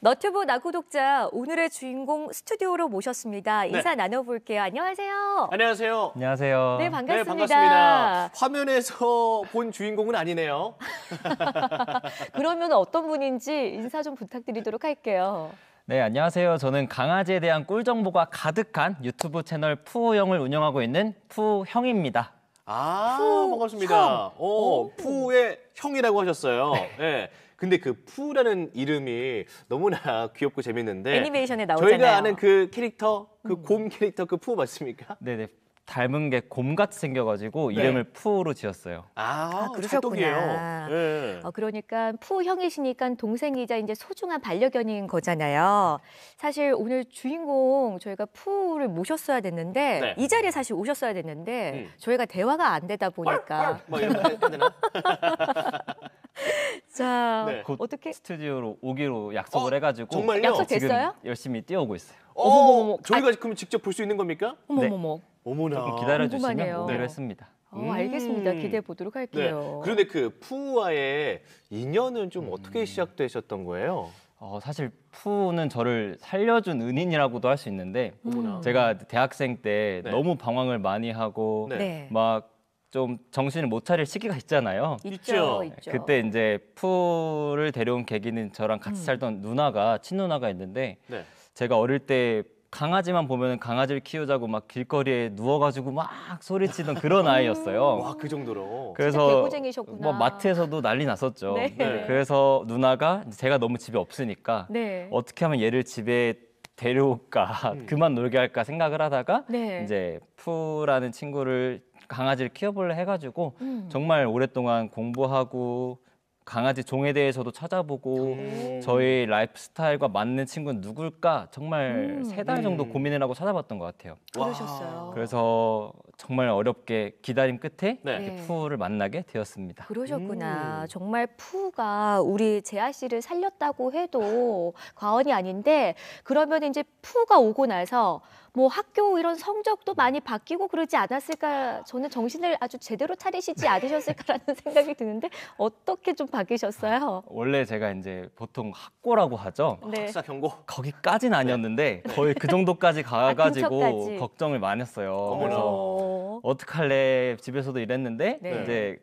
너튜브 나구독자 오늘의 주인공 스튜디오로 모셨습니다. 네. 인사 네. 나눠볼게요. 안녕하세요. 안녕하세요. 안녕하세요. 네, 네 반갑습니다. 네, 반갑습니다. 화면에서 본 주인공은 아니네요. 그러면 어떤 분인지 인사 좀 부탁드리도록 할게요. 네, 안녕하세요. 저는 강아지에 대한 꿀 정보가 가득한 유튜브 채널 푸형을 운영하고 있는 푸형입니다. 아, 푸, 반갑습니다. 형. 오, 어, 오. 푸의 형이라고 하셨어요. 네. 근데 그 푸라는 이름이 너무나 귀엽고 재밌는데 애니메이션에 나오잖아요. 저희가 아는 그 캐릭터 그곰 음. 캐릭터 그 푸 맞습니까? 네네. 닮은 게 곰같이 생겨가지고 네. 이름을 푸로 지었어요. 아, 아 그러셨구나. 네. 어, 그러니까 푸 형이시니까 동생이자 이제 소중한 반려견인 거잖아요. 사실 오늘 주인공 저희가 푸를 모셨어야 됐는데 네. 이 자리에 사실 오셨어야 됐는데 음. 저희가 대화가 안 되다 보니까 막 이러면 안 되나? 자, 네. 곧 어떻게 스튜디오로 오기로 약속을 어, 해가지고 정말요? 약속됐어요? 열심히 뛰어오고 있어요. 어, 아, 저희가 그럼 직접 볼 수 있는 겁니까? 어머머머. 네. 어머나. 기다려주시면 오기 했습니다. 어, 음. 알겠습니다. 기대해 보도록 할게요. 네. 그런데 그 푸와의 인연은 좀 음. 어떻게 시작되셨던 거예요? 어, 사실 푸는 저를 살려준 은인이라고도 할 수 있는데 음. 제가 대학생 때 네. 너무 방황을 많이 하고 네. 네. 막좀 정신을 못 차릴 시기가 있잖아요. 있죠. 있죠. 그때 이제 풀을 데려온 계기는 저랑 같이 음. 살던 누나가 친누나가 있는데 네. 제가 어릴 때 강아지만 보면 은 강아지를 키우자고 막 길거리에 누워가지고 막 소리치던 그런 아. 아이였어요. 와그 정도로. 그래서 개구쟁이셨구나. 뭐 마트에서도 난리 났었죠. 네. 네. 그래서 누나가 제가 너무 집에 없으니까 네. 어떻게 하면 얘를 집에 데려올까 음. 그만 놀게 할까 생각을 하다가 네. 이제 푸라는 친구를 강아지를 키워볼래 해가지고 음. 정말 오랫동안 공부하고 강아지 종에 대해서도 찾아보고 아. 저희 라이프스타일과 맞는 친구는 누굴까 정말 음. 세달 정도 네. 고민을 하고 찾아봤던 것 같아요. 그러셨어요. 그래서 정말 어렵게 기다림 끝에 네. 이렇게 네. 푸를 만나게 되었습니다. 그러셨구나. 음. 정말 푸가 우리 재아 씨를 살렸다고 해도 과언이 아닌데 그러면 이제 푸가 오고 나서 뭐 학교 이런 성적도 많이 바뀌고 그러지 않았을까 저는 정신을 아주 제대로 차리시지 네. 않으셨을까라는 생각이 드는데 어떻게 좀 바뀌셨어요? 원래 제가 이제 보통 학고라고 하죠. 네. 학사 경고. 거기까진 네. 아니었는데 네. 거의 그 정도까지 아, 그 가가지고 근 걱정을 많이 했어요. 그래서 어떡할래 집에서도 이랬는데 네. 이제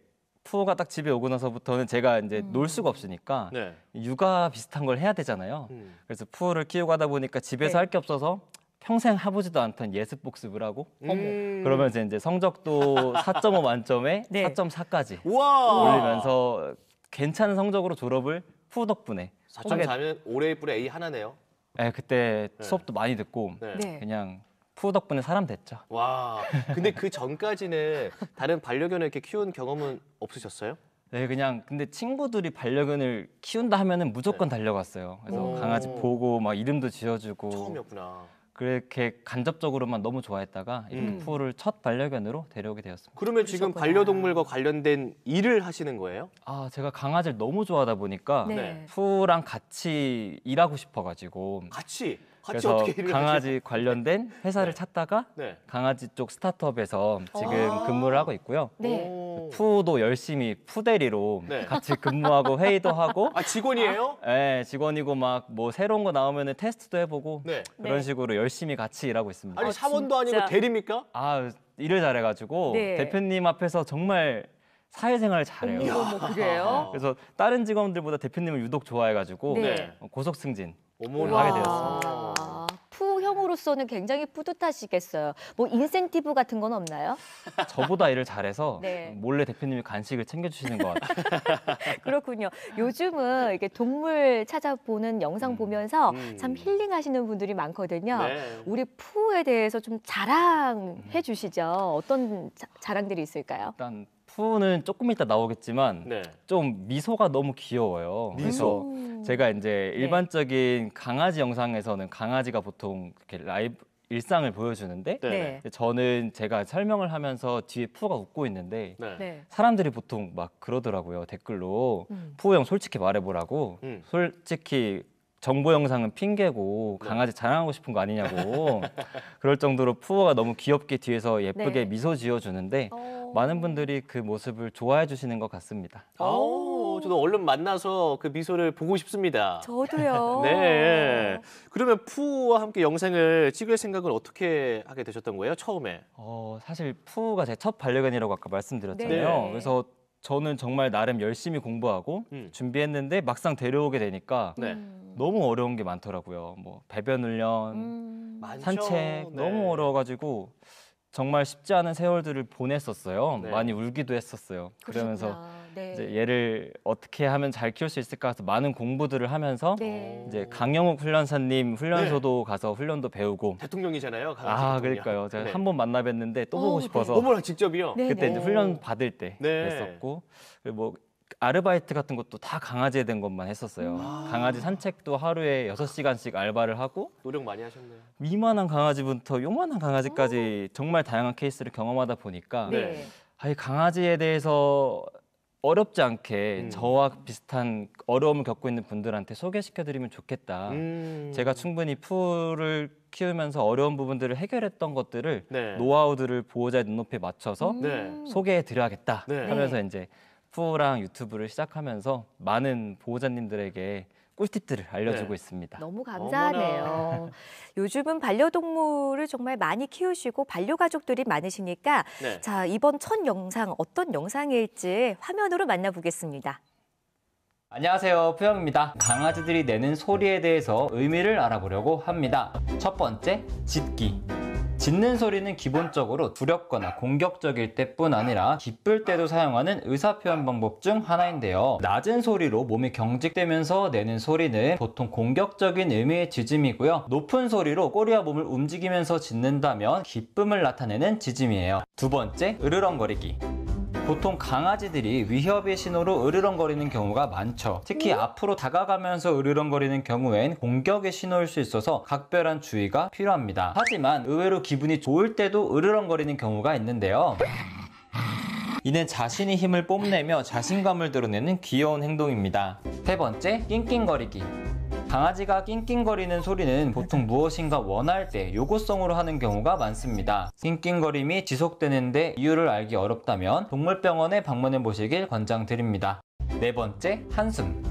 푸호가 딱 집에 오고 나서부터는 제가 이제 음. 놀 수가 없으니까 네. 육아 비슷한 걸 해야 되잖아요. 음. 그래서 푸호를 키우고 하다 보니까 집에서 네. 할게 없어서 평생 해보지도 않던 예습 복습을 하고 음. 그러면서 이제 성적도 4.5 만점에 네. 4.4까지 우와. 올리면서 괜찮은 성적으로 졸업을 후 덕분에 4.4면 올해 뿌에 A 하나네요. 네, 그때 네. 수업도 많이 듣고 네. 네. 그냥 푸 덕분에 사람 됐죠. 와, 근데 그 전까지는 다른 반려견을 이렇게 키운 경험은 없으셨어요? 네, 그냥 근데 친구들이 반려견을 키운다 하면은 무조건 네. 달려갔어요. 그래서 오. 강아지 보고 막 이름도 지어주고 처음이었구나. 그렇게 간접적으로만 너무 좋아했다가 이렇게 음. 풀을 첫 반려견으로 데려오게 되었습니다. 그러면 지금 반려동물과 관련된 일을 하시는 거예요? 아 제가 강아지를 너무 좋아하다 보니까 네. 네. 푸랑 같이 일하고 싶어가지고 같이 그래서 강아지 관련된 네. 회사를 네. 찾다가 네. 강아지 쪽 스타트업에서 지금 아. 근무를 하고 있고요. 네. 푸도 열심히 푸대리로 네. 같이 근무하고 회의도 하고. 아 직원이에요? 네, 직원이고 막 뭐 새로운 거 나오면은 테스트도 해보고 네. 그런 네. 식으로 열심히 같이 일하고 있습니다. 아니 아, 사원도 아니고 대리입니까? 아 일을 잘해가지고 네. 대표님 앞에서 정말 사회생활 잘해요. 어 그래요? 그래서 다른 직원들보다 대표님을 유독 좋아해가지고 네. 어, 고속 승진 오문을 하게 되었습니다. 푸형으로서는 굉장히 뿌듯하시겠어요. 뭐 인센티브 같은 건 없나요? 저보다 일을 잘해서 네. 몰래 대표님이 간식을 챙겨주시는 것 같아요. 그렇군요. 요즘은 이게 렇 동물 찾아보는 영상 음. 보면서 음. 참 힐링하시는 분들이 많거든요. 네. 우리 푸에 대해서 좀 자랑해 음. 주시죠. 어떤 자, 랑들이 있을까요? 일단 푸는 조금 이따 나오겠지만 네. 좀 미소가 너무 귀여워요. 미소. 제가 이제 일반적인 강아지 영상에서는 강아지가 보통 이렇게 라이브 일상을 보여주는데 네. 네. 네. 저는 제가 설명을 하면서 뒤에 푸가 웃고 있는데 네. 네. 사람들이 보통 막 그러더라고요 댓글로 음. 푸형 솔직히 말해보라고 음. 솔직히 정보 영상은 핑계고 네. 강아지 자랑하고 싶은 거 아니냐고 그럴 정도로 푸어가 너무 귀엽게 뒤에서 예쁘게 네. 미소 지어주는데 오. 어. 많은 분들이 그 모습을 좋아해 주시는 것 같습니다. 아우, 저도 얼른 만나서 그 미소를 보고 싶습니다. 저도요. 네. 그러면 푸와 함께 영상을 찍을 생각을 어떻게 하게 되셨던 거예요? 처음에? 어, 사실 푸가 제 첫 반려견이라고 아까 말씀드렸잖아요. 네. 그래서 저는 정말 나름 열심히 공부하고 음. 준비했는데 막상 데려오게 되니까 네. 음. 음. 너무 어려운 게 많더라고요. 뭐 배변 훈련, 음. 산책 네. 너무 어려워가지고 정말 쉽지 않은 세월들을 보냈었어요. 네. 많이 울기도 했었어요. 그러면서 그러시구 네. 이제 얘를 어떻게 하면 잘 키울 수 있을까 해서 많은 공부들을 하면서 네. 이제 강영욱 훈련사님 훈련소도 네. 가서 훈련도 배우고 대통령이잖아요. 아 대통령. 그러니까요. 제가 네. 한번 만나 뵀는데 또 어, 보고 네. 싶어서 어머나 직접이요. 네, 그때 네. 이제 훈련 받을 때 네. 뵀었고 그리고 뭐 아르바이트 같은 것도 다 강아지에 된 것만 했었어요. 음. 아. 강아지 산책도 하루에 6 시간씩 알바를 하고 노력 많이 하셨네요. 미만한 강아지부터 요만한 강아지까지 정말 다양한 케이스를 경험하다 보니까 네. 아이 강아지에 대해서 어렵지 않게 음. 저와 비슷한 어려움을 겪고 있는 분들한테 소개시켜드리면 좋겠다. 음. 제가 충분히 풀을 키우면서 어려운 부분들을 해결했던 것들을 네. 노하우들을 보호자의 눈높이에 맞춰서 음. 네. 소개해드려야겠다 네. 하면서 이제 샤프랑 유튜브를 시작하면서 많은 보호자님들에게 꿀팁들을 알려주고 네. 있습니다. 너무 감사하네요. 요즘은 반려동물을 정말 많이 키우시고 반려가족들이 많으시니까 네. 자 이번 첫 영상 어떤 영상일지 화면으로 만나보겠습니다. 안녕하세요 푸영입니다 강아지들이 내는 소리에 대해서 의미를 알아보려고 합니다 첫 번째 짖기 짖는 소리는 기본적으로 두렵거나 공격적일 때뿐 아니라 기쁠 때도 사용하는 의사표현 방법 중 하나인데요 낮은 소리로 몸이 경직되면서 내는 소리는 보통 공격적인 의미의 짖음이고요 높은 소리로 꼬리와 몸을 움직이면서 짖는다면 기쁨을 나타내는 짖음이에요 두 번째 으르렁거리기 보통 강아지들이 위협의 신호로 으르렁거리는 경우가 많죠. 특히 네? 앞으로 다가가면서 으르렁거리는 경우엔 공격의 신호일 수 있어서 각별한 주의가 필요합니다. 하지만 의외로 기분이 좋을 때도 으르렁거리는 경우가 있는데요. 이는 자신이 힘을 뽐내며 자신감을 드러내는 귀여운 행동입니다. 세 번째, 낑낑거리기. 강아지가 낑낑거리는 소리는 보통 무엇인가 원할 때 요구성으로 하는 경우가 많습니다. 낑낑거림이 지속되는데 이유를 알기 어렵다면 동물병원에 방문해 보시길 권장드립니다. 네 번째, 한숨.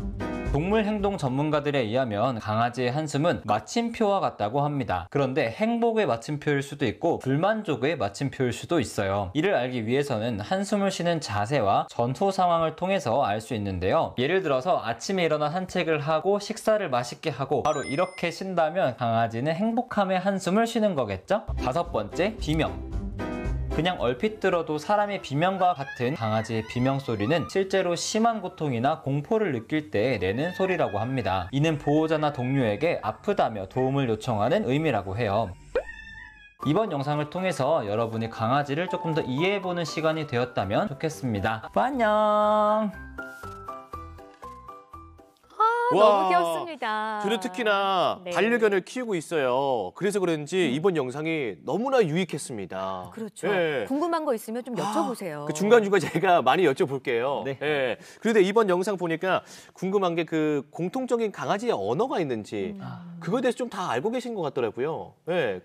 동물 행동 전문가들에 의하면 강아지의 한숨은 마침표와 같다고 합니다. 그런데 행복의 마침표일 수도 있고 불만족의 마침표일 수도 있어요. 이를 알기 위해서는 한숨을 쉬는 자세와 전후 상황을 통해서 알 수 있는데요. 예를 들어서 아침에 일어나 산책을 하고 식사를 맛있게 하고 바로 이렇게 쉰다면 강아지는 행복함의 한숨을 쉬는 거겠죠? 다섯 번째, 비명. 그냥 얼핏 들어도 사람의 비명과 같은 강아지의 비명 소리는 실제로 심한 고통이나 공포를 느낄 때 내는 소리라고 합니다. 이는 보호자나 동료에게 아프다며 도움을 요청하는 의미라고 해요. 이번 영상을 통해서 여러분이 강아지를 조금 더 이해해보는 시간이 되었다면 좋겠습니다. 안녕! 너무 귀엽습니다. 저는 특히나 네. 반려견을 키우고 있어요. 그래서 그런지 음. 이번 영상이 너무나 유익했습니다. 그렇죠. 예. 궁금한 거 있으면 좀 여쭤보세요. 그 중간중간 제가 많이 여쭤볼게요. 네. 예. 그런데 이번 영상 보니까 궁금한 게 그 공통적인 강아지의 언어가 있는지 음. 그거에 대해서 좀 다 알고 계신 것 같더라고요. 네.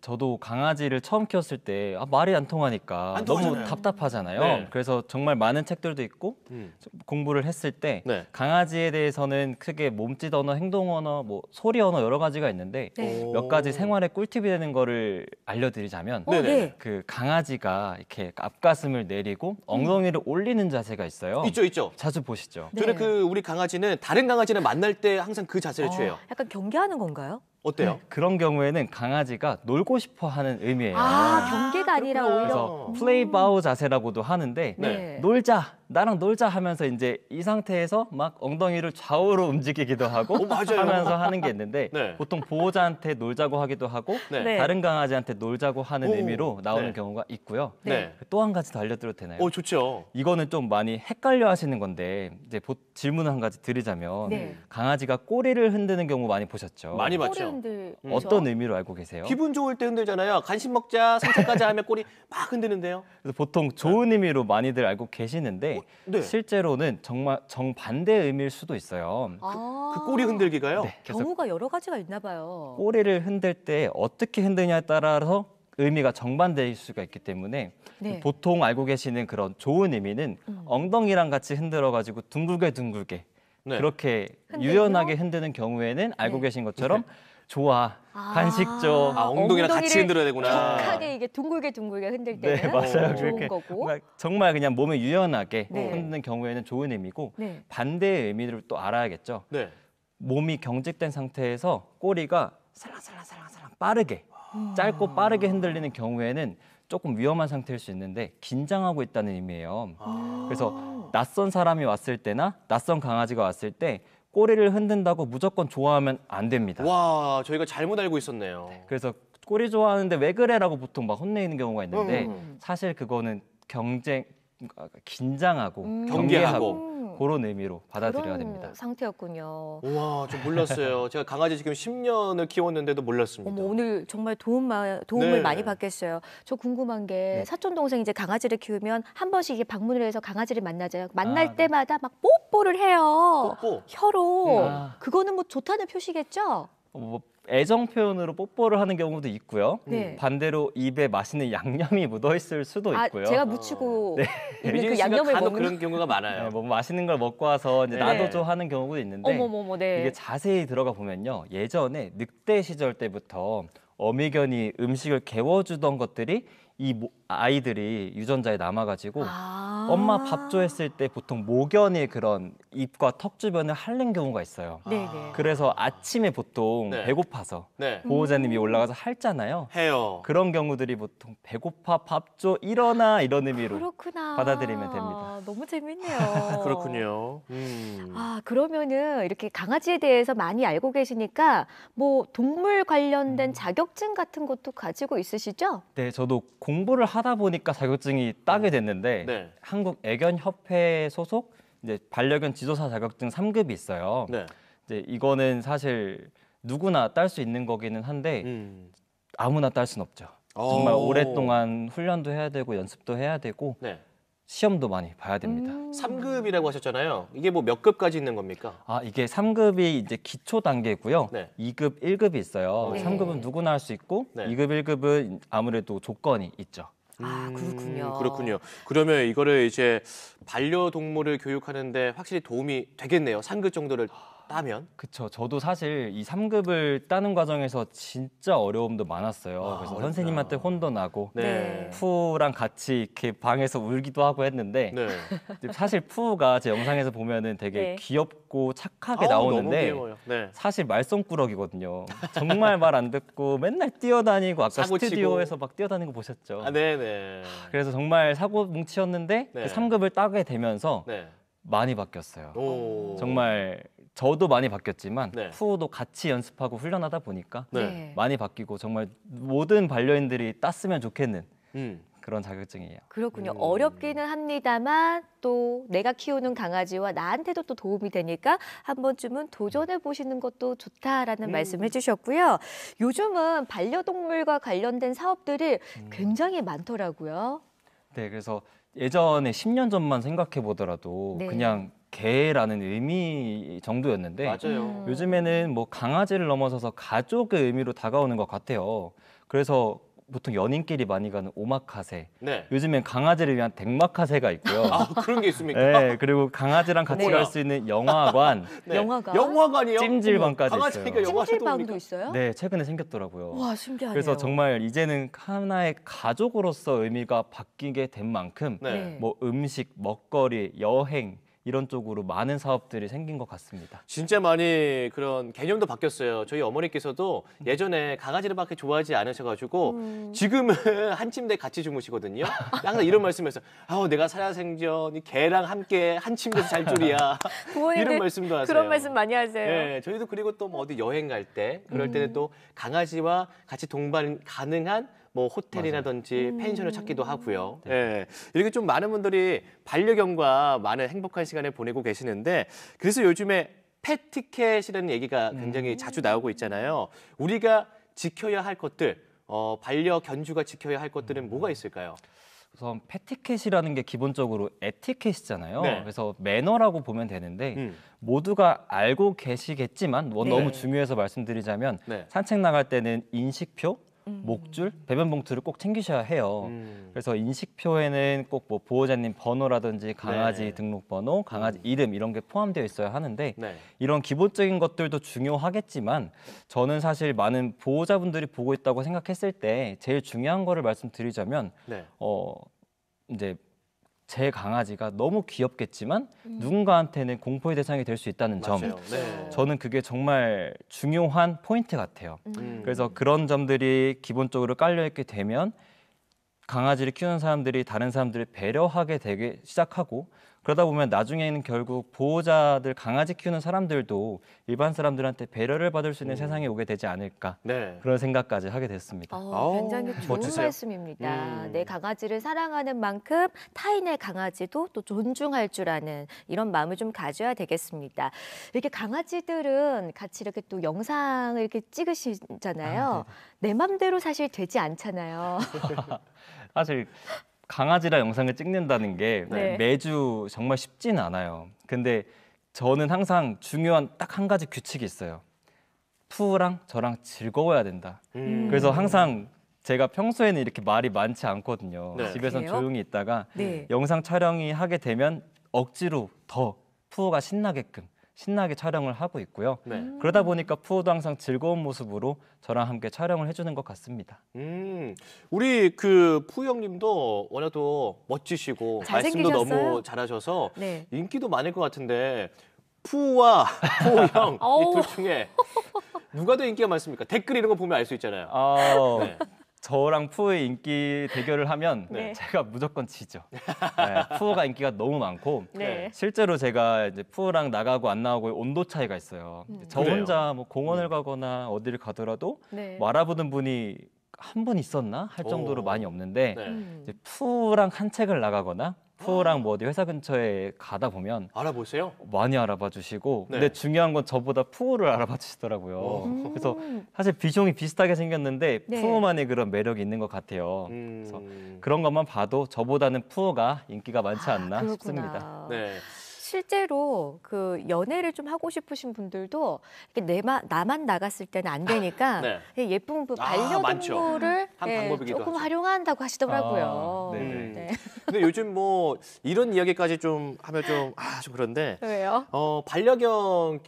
저도 강아지를 처음 키웠을 때 아, 말이 안 통하니까 안 너무 답답하잖아요. 네. 그래서 정말 많은 책들도 있고 음. 공부를 했을 때 네. 강아지에 대해서는 크게 몸짓 언어, 행동 언어, 뭐 소리 언어 여러 가지가 있는데 네. 몇 가지 생활의 꿀팁이 되는 거를 알려드리자면 어, 네. 그 강아지가 이렇게 앞가슴을 내리고 엉덩이를 올리는 자세가 있어요. 있죠, 있죠. 자주 보시죠. 네. 저는 그 우리 강아지는 다른 강아지를 만날 때 항상 그 자세를 아, 취해요. 약간 경계하는 건가요? 어때요? 네. 그런 경우에는 강아지가 놀고 싶어 하는 의미예요. 아, 경계가 아니라 아, 오히려. 그래서 플레이 바우 자세라고도 하는데 네. 네. 놀자 나랑 놀자 하면서 이제 이 상태에서 막 엉덩이를 좌우로 움직이기도 하고 어, 하면서 하는 게 있는데 네. 보통 보호자한테 놀자고 하기도 하고 네. 네. 다른 강아지한테 놀자고 하는 오, 의미로 나오는 네. 경우가 있고요. 네. 네. 또한 가지 더 알려드려도 되나요? 오, 어, 좋죠. 이거는 좀 많이 헷갈려 하시는 건데 이제 질문 한 가지 드리자면 강아지가 꼬리를 흔드는 경우 많이 보셨죠? 많이 봤죠. 어떤 의미로 알고 계세요? 기분 좋을 때 흔들잖아요. 간식 먹자, 산책가자 하면 꼬리 막 흔드는데요. 그래서 보통 좋은 의미로 많이들 알고 계시는데 네. 실제로는 정말 정반대 의미일 수도 있어요. 아, 그, 그 꼬리 흔들기가요? 네, 경우가 여러 가지가 있나 봐요. 꼬리를 흔들 때 어떻게 흔드냐에 따라서 의미가 정반대일 수가 있기 때문에 네. 보통 알고 계시는 그런 좋은 의미는 음. 엉덩이랑 같이 흔들어 가지고 둥글게 둥글게 네. 그렇게 흔들며? 유연하게 흔드는 경우에는 알고 네. 계신 것처럼 네. 좋아. 간식 줘. 아, 아, 엉덩이랑 같이 흔들어야 되구나. 정확하게 이게 둥글게 둥글게 흔들 때 네, 맞아요. 어, 좋은 거고. 정말 그냥 몸에 유연하게 네. 흔드는 경우에는 좋은 의미고 네. 반대의 의미를 또 알아야겠죠. 네. 몸이 경직된 상태에서 꼬리가 살랑살랑살랑살랑 빠르게 짧고 빠르게 흔들리는 경우에는 조금 위험한 상태일 수 있는데 긴장하고 있다는 의미예요. 아 그래서 낯선 사람이 왔을 때나 낯선 강아지가 왔을 때 꼬리를 흔든다고 무조건 좋아하면 안 됩니다. 와, 저희가 잘못 알고 있었네요. 네, 그래서 꼬리 좋아하는데 왜 그래라고 보통 막 혼내는 경우가 있는데 음, 음, 음. 사실 그거는 경쟁 아, 긴장하고 음. 경계하고 그런 의미로 받아들여야 됩니다. 상태였군요. 우와, 좀 몰랐어요. 제가 강아지 지금 10년을 키웠는데도 몰랐습니다. 어머, 오늘 정말 도움, 도움을 네. 많이 받겠어요. 저 궁금한 게 네. 사촌 동생 이제 강아지를 키우면 한 번씩 방문을 해서 강아지를 만나잖아요. 만날 아, 네. 때마다 막 뽀뽀를 해요. 뽀뽀. 혀로. 네. 아. 그거는 뭐 좋다는 표시겠죠? 뭐 애정 표현으로 뽀뽀를 하는 경우도 있고요. 네. 반대로 입에 맛있는 양념이 묻어 있을 수도 아, 있고요. 제가 묻히고 어. 네. 있는 그 양념을 먹는 그런 경우가 많아요. 네, 뭐 맛있는 걸 먹고 와서 이제 네. 나도 좀 하는 경우도 있는데 어머머머, 네. 이게 자세히 들어가 보면요. 예전에 늑대 시절 때부터 어미견이 음식을 개워주던 것들이 이 모, 아이들이 유전자에 남아가지고 아. 엄마 밥 줘했을 때 보통 모견의 그런 입과 턱 주변을 핥는 경우가 있어요. 네, 네. 아. 그래서 아침에 보통 네. 배고파서 네. 보호자님이 음. 올라가서 핥잖아요. 해요. 그런 경우들이 보통 배고파 밥 줘 일어나 이런 의미로 그렇구나. 받아들이면 됩니다. 너무 재밌네요. 그렇군요. 음. 아 그러면은 이렇게 강아지에 대해서 많이 알고 계시니까 뭐 동물 관련된 음. 자격증 같은 것도 가지고 있으시죠? 네, 저도 공부를 하 하다 보니까 자격증이 따게 음. 됐는데 네. 한국 애견 협회 소속 이제 반려견 지도사 자격증 3급이 있어요. 네. 이제 이거는 사실 누구나 딸 수 있는 거기는 한데 음. 아무나 딸 수는 없죠. 어. 정말 오. 랫동안 훈련도 해야 되고 연습도 해야 되고 네. 시험도 많이 봐야 됩니다. 음. 삼급이라고 하셨잖아요. 이게 뭐 몇 급까지 있는 겁니까? 아 이게 3급이 이제 기초 단계고요. 네. 이 2급, 1급이 있어요. 네. 3급은 어. 누구나 할 수 있고 네. 이 2급, 1급은 아무래도 조건이 있죠. 아 그렇군요. 음, 그렇군요. 그러면 이거를 이제 반려동물을 교육하는데 확실히 도움이 되겠네요. 산급 정도를 따면? 그쵸. 저도 사실 이 3급을 따는 과정에서 진짜 어려움도 많았어요. 아, 그래서 선생님한테 혼도 나고 네. 푸랑 같이 이렇게 방에서 울기도 하고 했는데 네. 사실 푸가 제 영상에서 보면은 되게 네. 귀엽고 착하게 아우, 나오는데 네. 사실 말썽꾸러기거든요. 정말 말 안 듣고 맨날 뛰어다니고 아까 스튜디오에서 막 뛰어다니는 거 보셨죠? 아, 네네. 그래서 정말 사고 뭉치였는데 그 네. 그 3급을 따게 되면서 네. 많이 바뀌었어요. 오. 정말 저도 많이 바뀌었지만 네. 프로도 같이 연습하고 훈련하다 보니까 네. 많이 바뀌고 정말 모든 반려인들이 땄으면 좋겠는 음. 그런 자격증이에요. 그렇군요. 음. 어렵기는 합니다만 또 내가 키우는 강아지와 나한테도 또 도움이 되니까 한 번쯤은 도전해 보시는 것도 좋다라는 음. 말씀해 주셨고요. 요즘은 반려동물과 관련된 사업들이 음. 굉장히 많더라고요. 네, 그래서 예전에 10년 전만 생각해 보더라도 네. 그냥 개라는 의미 정도였는데 맞아요. 음. 요즘에는 뭐 강아지를 넘어서서 가족의 의미로 다가오는 것 같아요. 그래서 보통 연인끼리 많이 가는 오마카세. 네. 요즘엔 강아지를 위한 댕마카세가 있고요. 아 그런 게 있습니까? 네, 그리고 강아지랑 같이 갈 수 있는 영화관, 네. 영화관. 영화관이요? 찜질방까지 있어요. 영화 찜질방도 있어요? 네, 최근에 생겼더라고요. 와 신기하네요. 그래서 정말 이제는 하나의 가족으로서 의미가 바뀌게 된 만큼 네. 네. 뭐 음식, 먹거리, 여행, 이런 쪽으로 많은 사업들이 생긴 것 같습니다. 진짜 많이 그런 개념도 바뀌었어요. 저희 어머니께서도 예전에 강아지를 밖에 좋아하지 않으셔가지고 음. 지금은 한 침대 같이 주무시거든요. 항상 이런 말씀해서 아우 내가 살아생전 개랑 함께 한 침대에서 잘 줄이야. 이런 말씀도 하세요. 그런 말씀 많이 하세요. 네, 저희도 그리고 또 뭐 어디 여행 갈 때 그럴 때는 음. 또 강아지와 같이 동반 가능한 뭐 호텔이라든지 맞아요. 펜션을 찾기도 음. 하고요. 네. 예, 이렇게 좀 많은 분들이 반려견과 많은 행복한 시간을 보내고 계시는데 그래서 요즘에 펫티켓이라는 얘기가 굉장히 음. 자주 나오고 있잖아요. 우리가 지켜야 할 것들, 어, 반려견주가 지켜야 할 것들은 음. 뭐가 있을까요? 우선 패티켓이라는 게 기본적으로 에티켓이잖아요. 네. 그래서 매너라고 보면 되는데 음. 모두가 알고 계시겠지만 뭐 너무 중요해서 말씀드리자면 네. 산책 나갈 때는 인식표 음. 목줄, 배변 봉투를 꼭 챙기셔야 해요. 음. 그래서 인식표에는 꼭 뭐 보호자님 번호라든지 강아지 네. 등록번호, 강아지 음. 이름 이런 게 포함되어 있어야 하는데 네. 이런 기본적인 것들도 중요하겠지만 저는 사실 많은 보호자분들이 보고 있다고 생각했을 때 제일 중요한 거를 말씀드리자면 네. 어 이제 제 강아지가 너무 귀엽겠지만 음. 누군가한테는 공포의 대상이 될 수 있다는 맞아요. 점 네. 저는 그게 정말 중요한 포인트 같아요 음. 그래서 그런 점들이 기본적으로 깔려 있게 되면 강아지를 키우는 사람들이 다른 사람들을 배려하게 되게 시작하고 그러다 보면 나중에는 결국 보호자들 강아지 키우는 사람들도 일반 사람들한테 배려를 받을 수 있는 음. 세상에 오게 되지 않을까 네. 그런 생각까지 하게 됐습니다. 어, 굉장히 좋은 멋지세요. 말씀입니다. 음. 내 강아지를 사랑하는 만큼 타인의 강아지도 또 존중할 줄 아는 이런 마음을 좀 가져야 되겠습니다. 이렇게 강아지들은 같이 이렇게 또 영상을 이렇게 찍으시잖아요. 아, 네, 네. 내 맘대로 사실 되지 않잖아요. 사실 강아지랑 영상을 찍는다는 게 네. 네. 매주 정말 쉽진 않아요. 근데 저는 항상 중요한 딱 한 가지 규칙이 있어요. 푸랑 우 저랑 즐거워야 된다. 음. 그래서 항상 제가 평소에는 이렇게 말이 많지 않거든요. 네. 집에서 조용히 있다가 네. 영상 촬영이 하게 되면 억지로 더 푸가 우 신나게끔 신나게 촬영을 하고 있고요. 네. 음. 그러다 보니까 푸우도 항상 즐거운 모습으로 저랑 함께 촬영을 해주는 것 같습니다. 음, 우리 그 푸우 형님도 워낙 또 멋지시고 말씀도 너무 잘하셔서 네. 인기도 많을 것 같은데 푸우와 푸우 형 이 둘 중에 누가 더 인기가 많습니까? 댓글 이런 거 보면 알 수 있잖아요. 아, 네. 저랑 푸의 인기 대결을 하면 네. 네. 제가 무조건 지죠. 네, 푸가 인기가 너무 많고 네. 실제로 제가 이제 푸랑 나가고 안나가고 온도 차이가 있어요. 음. 저 혼자 뭐 공원을 음. 가거나 어디를 가더라도 네. 뭐 알아보는 분이 한 분 있었나 할 정도로 오. 많이 없는데 네. 음. 이제 푸랑 한책을 나가거나 프로랑 뭐 어디 회사 근처에 가다 보면 알아보세요? 많이 알아봐 주시고 네. 근데 중요한 건 저보다 푸오를 알아봐 주시더라고요. 오. 음. 그래서 사실 비중이 비슷하게 생겼는데 네. 푸오만의 그런 매력이 있는 것 같아요. 음. 그래서 그런 것만 봐도 저보다는 푸오가 인기가 많지 않나 아, 싶습니다. 네. 실제로 그 연애를 좀 하고 싶으신 분들도 이렇게 내만 나만 나갔을 때는 안 되니까 아, 네. 예, 예쁜 그 반려동물을 아, 예, 조금 하죠. 활용한다고 하시더라고요. 아, 네. 음. 네. 네. 근데 요즘 뭐 이런 이야기까지 좀 하면 좀 아좀 아, 그런데 왜요? 어 반려견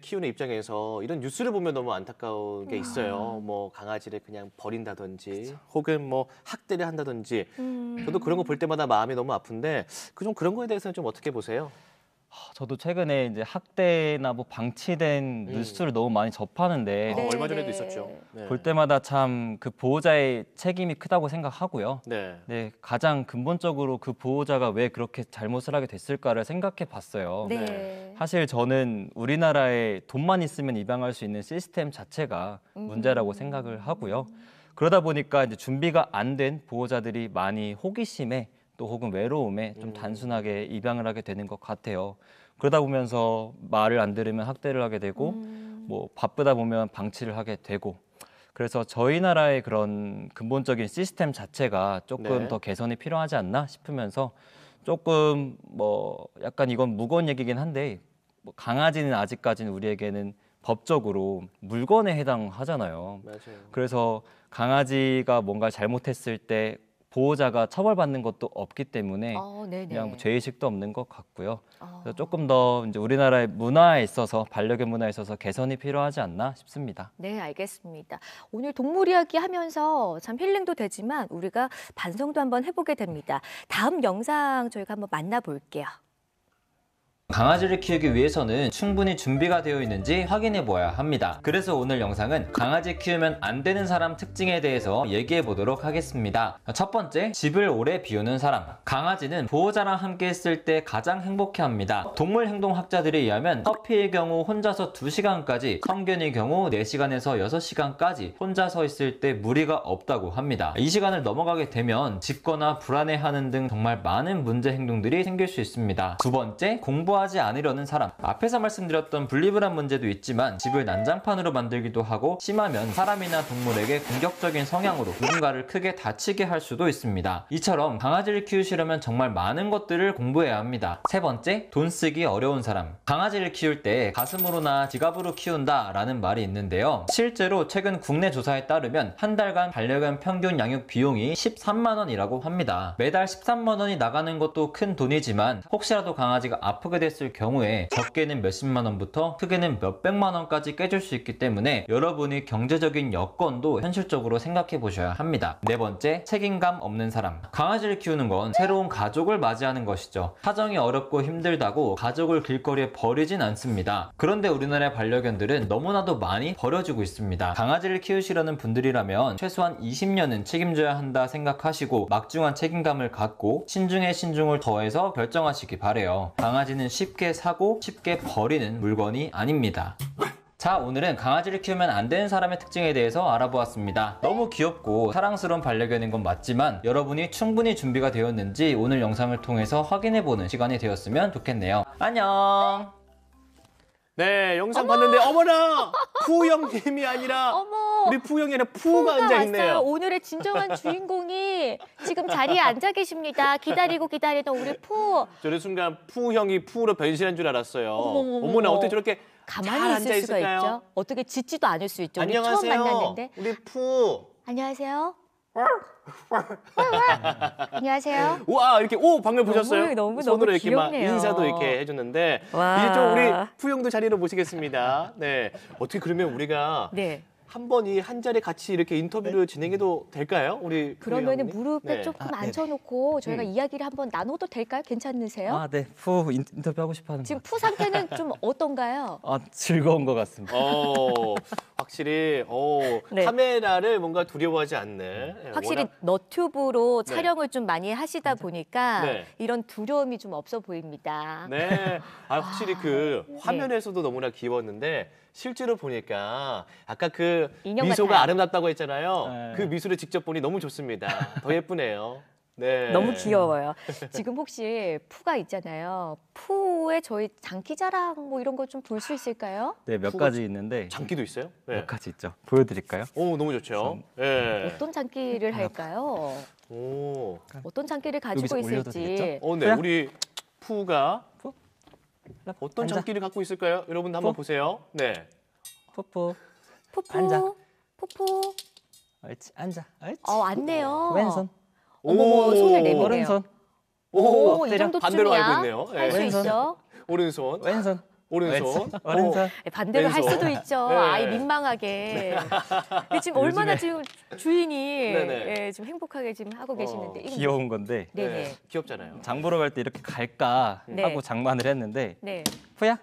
키우는 입장에서 이런 뉴스를 보면 너무 안타까운 게 음. 있어요. 음. 뭐 강아지를 그냥 버린다든지 그쵸. 혹은 뭐 학대를 한다든지 음. 저도 그런 거 볼 때마다 마음이 너무 아픈데 그 좀 그런 거에 대해서는 좀 어떻게 보세요? 저도 최근에 이제 학대나 뭐 방치된 음. 뉴스를 너무 많이 접하는데 아, 네, 얼마 전에도 있었죠. 네. 볼 때마다 참 그 보호자의 책임이 크다고 생각하고요. 네. 네, 가장 근본적으로 그 보호자가 왜 그렇게 잘못을 하게 됐을까를 생각해 봤어요. 네. 네. 사실 저는 우리나라에 돈만 있으면 입양할 수 있는 시스템 자체가 음. 문제라고 생각을 하고요. 그러다 보니까 이제 준비가 안 된 보호자들이 많이 호기심에 또 혹은 외로움에 좀 음. 단순하게 입양을 하게 되는 것 같아요. 그러다 보면서 말을 안 들으면 학대를 하게 되고 음. 뭐 바쁘다 보면 방치를 하게 되고 그래서 저희 나라의 그런 근본적인 시스템 자체가 조금 네. 더 개선이 필요하지 않나 싶으면서 조금 뭐 약간 이건 무거운 얘기긴 한데 뭐 강아지는 아직까지는 우리에게는 법적으로 물건에 해당하잖아요. 맞아요. 그래서 강아지가 뭔가 잘못했을 때 보호자가 처벌받는 것도 없기 때문에 어, 그냥 뭐 죄의식도 없는 것 같고요. 어. 그래서 조금 더 이제 우리나라의 문화에 있어서 반려견 문화에 있어서 개선이 필요하지 않나 싶습니다. 네, 알겠습니다. 오늘 동물 이야기 하면서 참 힐링도 되지만 우리가 반성도 한번 해보게 됩니다. 다음 영상 저희가 한번 만나볼게요. 강아지를 키우기 위해서는 충분히 준비가 되어 있는지 확인해 보아야 합니다. 그래서 오늘 영상은 강아지 키우면 안 되는 사람 특징에 대해서 얘기해 보도록 하겠습니다. 첫 번째, 집을 오래 비우는 사람. 강아지는 보호자랑 함께 있을 때 가장 행복해 합니다. 동물 행동학자들에 의하면 커피의 경우 혼자서 2시간까지, 성견의 경우 4시간에서 6시간까지 혼자서 있을 때 무리가 없다고 합니다. 이 시간을 넘어가게 되면 짖거나 불안해하는 등 정말 많은 문제 행동들이 생길 수 있습니다. 두 번째, 공부 양보하지 않으려는 사람 앞에서 말씀드렸던 분리불안 문제도 있지만 집을 난장판으로 만들기도 하고 심하면 사람이나 동물에게 공격적인 성향으로 누군가를 크게 다치게 할 수도 있습니다. 이처럼 강아지를 키우시려면 정말 많은 것들을 공부해야 합니다. 세 번째, 돈 쓰기 어려운 사람 강아지를 키울 때 가슴으로나 지갑으로 키운다 라는 말이 있는데요. 실제로 최근 국내 조사에 따르면 한 달간 반려견 평균 양육 비용이 13만원이라고 합니다. 매달 13만원이 나가는 것도 큰 돈이지만 혹시라도 강아지가 아프게 오됐을 경우에 적게는 몇십만 원부터 크게는 몇백만 원까지 깨줄 수 있기 때문에 여러분의 경제적인 여건도 현실적으로 생각해 보셔야 합니다. 네 번째, 책임감 없는 사람. 강아지를 키우는 건 새로운 가족을 맞이하는 것이죠. 사정이 어렵고 힘들다고 가족을 길거리에 버리진 않습니다. 그런데 우리나라 의 반려견들은 너무나도 많이 버려지고 있습니다. 강아지를 키우시려는 분들이라면 최소한 20년은 책임져야 한다 생각하시고 막중한 책임감을 갖고 신중에 신중을 더해서 결정하시기 바래요. 강아지는 쉽게 사고 쉽게 버리는 물건이 아닙니다. 자 오늘은 강아지를 키우면 안 되는 사람의 특징에 대해서 알아보았습니다 너무 귀엽고 사랑스러운 반려견인 건 맞지만 여러분이 충분히 준비가 되었는지 오늘 영상을 통해서 확인해보는 시간이 되었으면 좋겠네요 안녕 네, 영상 어머! 봤는데 어머나 푸형님이 아니라 어머, 우리 푸형이 아니라 푸가 앉아 왔어요. 있네요. 오늘의 진정한 주인공이 지금 자리에 앉아 계십니다. 기다리고 기다리던 우리 푸. 저는 순간 푸형이 푸로 변신한 줄 알았어요. 어머머머머. 어머나 어떻게 저렇게 가만히 앉아 있을 수가 있을까요? 있죠. 어떻게 짖지도 않을 수 있죠. 안녕하세요. 처음 만났는데. 우리 푸. 안녕하세요. 안녕하세요. 와 이렇게 오 방금 보셨어요? 너무, 너무, 손으로 너무 이렇게 귀엽네요. 막 인사도 이렇게 해줬는데 와. 이제 좀 우리 푸용도 자리로 모시겠습니다. 네 어떻게 그러면 우리가 네. 한번 이 한 자리 같이 이렇게 인터뷰를 네. 진행해도 될까요? 우리 아, 그러면 무릎에 네. 조금 아, 네. 앉혀놓고 저희가 음. 이야기를 한번 나눠도 될까요? 괜찮으세요? 아, 네. 푸 인, 터뷰 하고 싶어 하는 지금 푸 상태는 좀 어떤가요? 아, 즐거운 것 같습니다. 어, 확실히 어, 네. 카메라를 뭔가 두려워하지 않 네, 예, 확실히 워낙... 너튜브로 네. 촬영을 좀 많이 하시다 보니까 이런 두려움이 좀 없어 보입니다. 네. 아, 확실히 아, 그 화면에서도 너무나 귀여웠는데 실제로 보니까 아까 그 미소가 같아요. 아름답다고 했잖아요. 네. 그 미소를 직접 보니 너무 좋습니다. 더 예쁘네요. 네. 너무 귀여워요. 지금 혹시 푸가 있잖아요. 푸에 저희 장기자랑 뭐 이런 거 좀 볼 수 있을까요? 네, 몇 가지 있는데 장기도 있어요? 네. 몇 가지 있죠. 보여드릴까요? 오, 너무 좋죠. 네. 어떤 장기를 음, 할까요? 오. 어떤 장기를 가지고 있을지. 어, 네, 우리 푸가 어떤 장기를 갖고 있을까요? 여러분도 한번 보세요. 네. 푸푸. 푸푸. 앉아. 푸푸. 옳지. 앉아. 옳지. 어, 왔네요. 왼손. 어머머, 뭐, 뭐, 손을 내밀네요. 오른손. 오, 오, 이정도 반대로 알고 있네요. 예. 할수 있어. 오른손. 왼손. 오른손. 어. 오른손. 네, 반대로 왼손. 할 수도 있죠. 네. 아이 민망하게. 네. 근데 지금 네, 얼마나 지금 주인이 예, 지금 행복하게 지금 하고 어, 계시는데. 귀여운 건데. 네네. 네. 귀엽잖아요. 장 보러 갈 때 이렇게 갈까 하고 장만을 했는데. 네. 후야?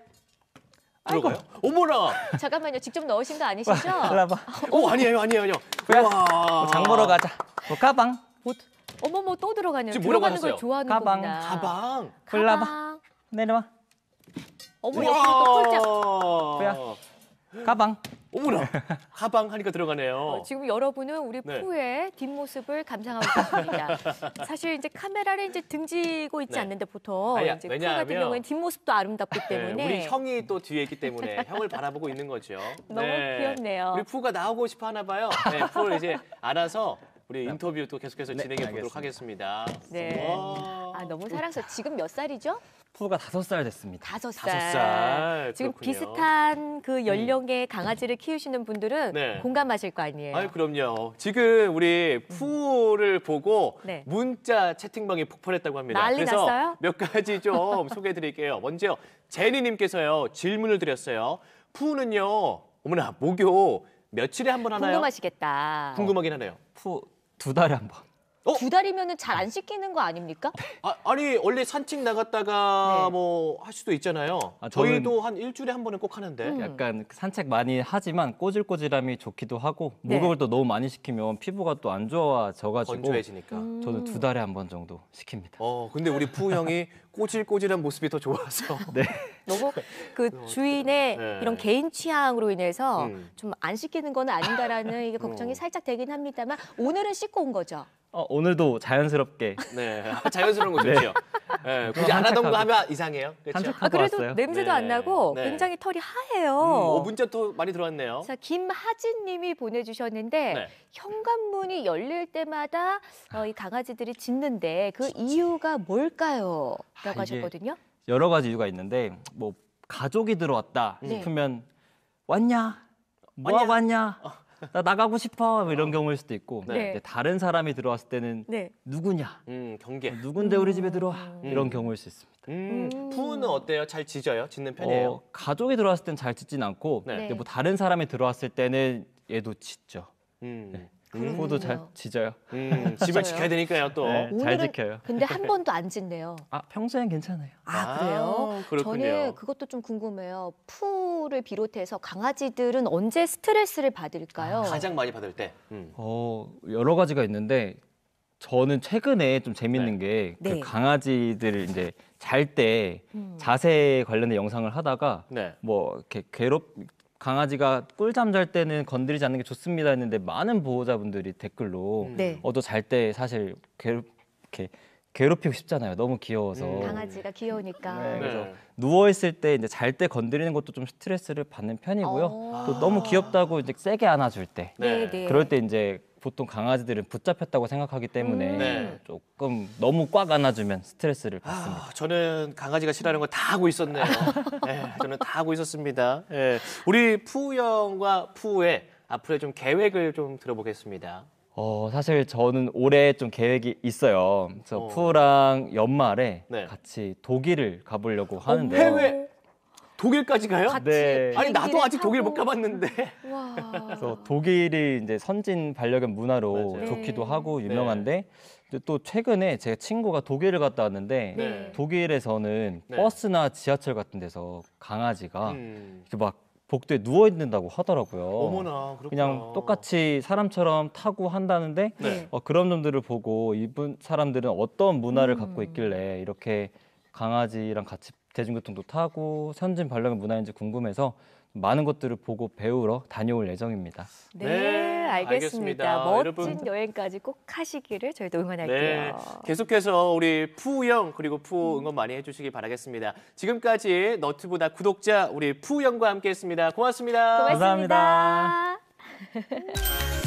아이고. 어머나. 잠깐만요. 직접 넣으신 거 아니시죠? 봐. 오, 어, 아니에요, 아니에요, 아니요. 후야. 장 보러 가자. 뭐 가방. 옷. 어머머 또들어가네 들어가는 걸 좋아하는 거구나. 가방. 콜라봐. 내려와. 어머 니으로또 펄짝. 뭐야? 가방. 오머라 가방 하니까 들어가네요. 어, 지금 여러분은 우리 네. 푸의 뒷모습을 감상하고 계십니다 사실 이제 카메라를 이제 등지고 있지 네. 않는데 보통 아니, 이제 왜냐하면, 같은 경우에는 뒷모습도 아름답기 네, 때문에 우리 형이 또 뒤에 있기 때문에 형을 바라보고 있는 거죠. 너무 네. 귀엽네요. 우리 푸가 나오고 싶어 하나 봐요. 네, 푸를 이제 알아서 우리 네. 인터뷰 또 계속해서 네, 진행해 보도록 하겠습니다. 네. 아 너무 사랑스러워. 지금 몇 살이죠? 푸가 다섯 살 됐습니다. 다섯 살. 지금 그렇군요. 비슷한 그 음. 연령의 강아지를 키우시는 분들은 네. 공감하실 거 아니에요. 아유 그럼요. 지금 우리 음. 푸를 보고 네. 문자 채팅방이 폭발했다고 합니다. 난리 그래서 났어요? 몇 가지 좀 소개해 드릴게요. 먼저 제니님께서요 질문을 드렸어요. 푸는요, 어머나 목요 며칠에 한 번 하나요? 궁금하시겠다. 궁금하긴 하네요. 푸두 달에 한 번. 어? 두 달이면 은잘안 씻기는 거 아닙니까? 아, 니 원래 산책 나갔다가 네. 뭐할 수도 있잖아요. 아, 저희도 한 일주일에 한 번은 꼭 하는데. 음. 약간 그 산책 많이 하지만 꼬질꼬질함이 좋기도 하고 네. 목욕을 또 너무 많이 시키면 피부가 또 안 좋아져가지고 건조해지니까. 음. 저는 두 달에 한 번 정도 시킵니다. 어, 근데 우리 푸 형이 꼬질꼬질한 모습이 더 좋아서. 네. 너무 그 주인의 네. 이런 개인 취향으로 인해서 음. 좀안 씻기는 건 아닌가라는 이게 어. 걱정이 어. 살짝 되긴 합니다만 오늘은 씻고 온 거죠. 어, 오늘도 자연스럽게. 네, 아, 자연스러운 거 네. 좋죠. 네. 네, 굳이 안 하던 거 하면 이상해요. 그렇죠? 아, 그래도 왔어요. 냄새도 네. 안 나고 네. 굉장히 털이 하얘요. 음, 어, 문자 더 많이 들어왔네요. 자, 김하진 님이 보내주셨는데 네. 현관문이 열릴 때마다 어, 이 강아지들이 짖는데 그 이유가 뭘까요? 라고 아, 하셨거든요. 여러 가지 이유가 있는데 뭐 가족이 들어왔다 네. 싶으면 왔냐? 뭐하 뭐 왔냐? 어. 나 나가고 싶어 뭐 이런 어. 경우일 수도 있고 네. 근데 다른 사람이 들어왔을 때는 네. 누구냐? 음, 경계. 뭐 누군데 우리 집에 들어와 음. 이런 경우일 수 있습니다. 푸 음. 음. 부는 어때요? 잘 짖어요? 짖는 어, 편이에요? 어, 가족이 들어왔을 때는 잘 짖진 않고 네. 근데 뭐 다른 사람이 들어왔을 때는 얘도 짖죠. 음. 네. 부도잘 지져요. 음, 음 집을 지켜야 되니까요 또. 네, 잘 지켜요. 근데 한 번도 안 진대요. 아 평소엔 괜찮아요. 아, 그래요? 아, 그렇군요. 저는 그것도 좀 궁금해요. 푸를 비롯해서 강아지들은 언제 스트레스를 받을까요? 아, 가장 많이 받을 때. 음. 어 여러 가지가 있는데 저는 최근에 좀 재밌는 게그 네. 그 네. 강아지들 이제 잘때 음. 자세 관련된 영상을 하다가 네. 뭐 이렇게 괴롭 강아지가 꿀잠 잘 때는 건드리지 않는 게 좋습니다 했는데 많은 보호자분들이 댓글로 음. 네. 어도 잘 때 사실 괴롭, 이렇게 괴롭히고 싶잖아요. 너무 귀여워서. 음, 강아지가 귀여우니까. 네, 네. 그래서 네. 누워 있을 때 이제 잘 때 건드리는 것도 좀 스트레스를 받는 편이고요. 어. 또 너무 아. 귀엽다고 이제 세게 안아줄 때, 네. 네. 그럴 때 이제 보통 강아지들은 붙잡혔다고 생각하기 때문에 음. 네. 조금 너무 꽉 안아주면 스트레스를 아, 받습니다. 아, 저는 강아지가 싫어하는 걸 다 하고 있었네요. 네, 저는 다 하고 있었습니다. 네. 우리 푸우영과 푸의 우 앞으로의 좀 계획을 좀 들어보겠습니다. 어, 사실 저는 올해 좀 계획이 있어요. 그래서 어. 푸랑 연말에 네. 같이 독일을 가보려고 어, 하는데요. 해외 독일까지 가요? 같이 네. 아니 나도 비행기를 아직 독일 못 가봤는데. 와. 그래서 독일이 이제 선진 반려견 문화로 맞아요. 네. 좋기도 네. 하고 유명한데 근또 최근에 제 친구가 독일을 갔다 왔는데 네. 독일에서는 네. 버스나 지하철 같은 데서 강아지가 음. 이렇게 막 복도에 누워 있는다고 하더라고요. 어머나 그냥 똑같이 사람처럼 타고 한다는데 네. 어, 그런 점들을 보고 이분 사람들은 어떤 문화를 음. 갖고 있길래 이렇게 강아지랑 같이 대중교통도 타고 선진발려견 문화인지 궁금해서 많은 것들을 보고 배우러 다녀올 예정입니다. 네, 네 알겠습니다. 알겠습니다. 멋진 여러분. 여행까지 꼭 하시기를 저희도 응원할게요. 네, 계속해서 우리 푸영 그리고 푸 응원 많이 해주시기 바라겠습니다. 지금까지 너튜브다 구독자 우리 푸영과 함께했습니다. 고맙습니다. 고맙습니다. 감사합니다.